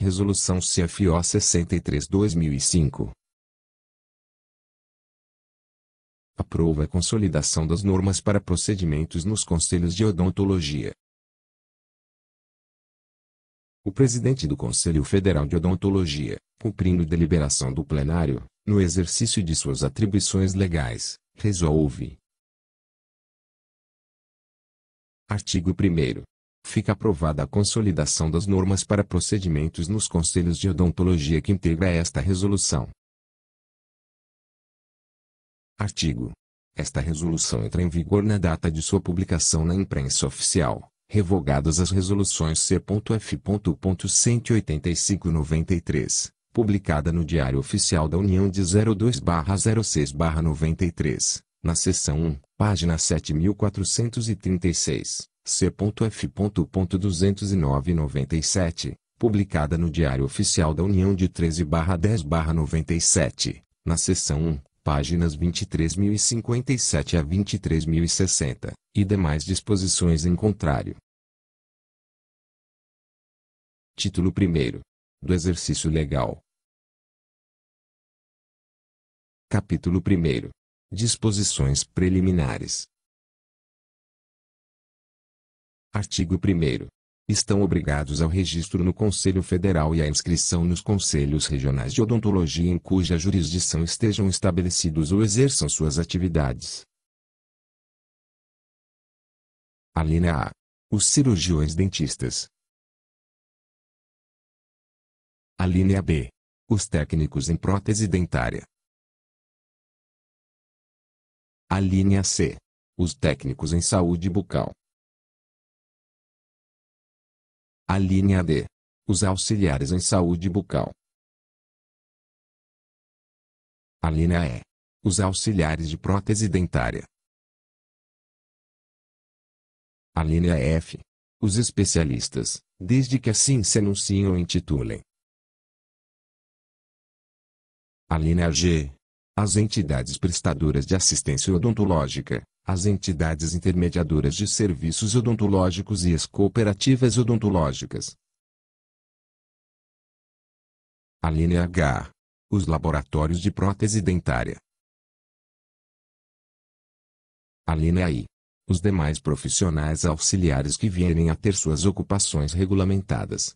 Resolução CFO 63/2005. Aprova a consolidação das normas para procedimentos nos conselhos de odontologia. O presidente do Conselho Federal de Odontologia, cumprindo deliberação do plenário, no exercício de suas atribuições legais, resolve. Artigo 1 fica aprovada a consolidação das normas para procedimentos nos conselhos de odontologia que integra esta resolução. Artigo. Esta resolução entra em vigor na data de sua publicação na imprensa oficial, revogadas as resoluções C.F.185-93, publicada no Diário Oficial da União de 02-06-93, na seção 1, página 7436. C.F.209-97, publicada no Diário Oficial da União de 13-10-97, na seção 1, páginas 23.057 a 23.060, e demais disposições em contrário. Título 1. Do exercício legal. Capítulo 1. Disposições preliminares. Artigo 1 Estão obrigados ao registro no Conselho Federal e à inscrição nos Conselhos Regionais de Odontologia em cuja jurisdição estejam estabelecidos ou exerçam suas atividades. Alínea A. Os cirurgiões dentistas. Alínea B. Os técnicos em prótese dentária. Alínea C. Os técnicos em saúde bucal. A linha D. Os auxiliares em saúde bucal. A linha E. Os auxiliares de prótese dentária. A linha F. Os especialistas, desde que assim se anunciem ou intitulem. A linha G. As entidades prestadoras de assistência odontológica, as entidades intermediadoras de serviços odontológicos e as cooperativas odontológicas. A linha H. Os laboratórios de prótese dentária. A linha I. Os demais profissionais auxiliares que vierem a ter suas ocupações regulamentadas.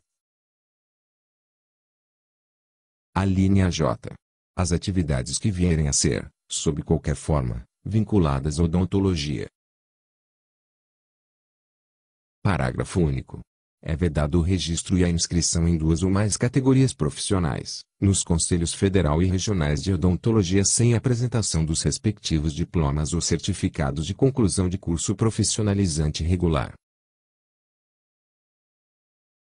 A linha J. As atividades que vierem a ser, sob qualquer forma, vinculadas à odontologia. Parágrafo único. É vedado o registro e a inscrição em duas ou mais categorias profissionais, nos Conselhos Federal e Regionais de Odontologia sem apresentação dos respectivos diplomas ou certificados de conclusão de curso profissionalizante regular.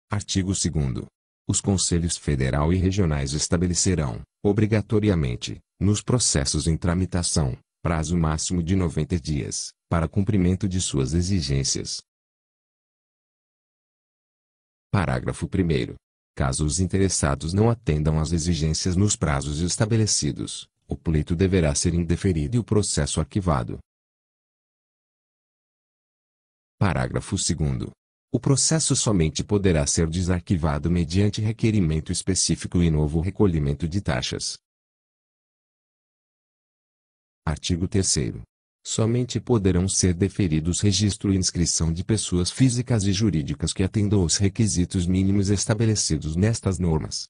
Artigo 2 os conselhos federal e regionais estabelecerão, obrigatoriamente, nos processos em tramitação, prazo máximo de 90 dias, para cumprimento de suas exigências. Parágrafo 1. Caso os interessados não atendam às exigências nos prazos estabelecidos, o pleito deverá ser indeferido e o processo arquivado. Parágrafo 2. O processo somente poderá ser desarquivado mediante requerimento específico e novo recolhimento de taxas, Artigo 3 Somente poderão ser deferidos registro e inscrição de pessoas físicas e jurídicas que atendam aos requisitos mínimos estabelecidos nestas normas.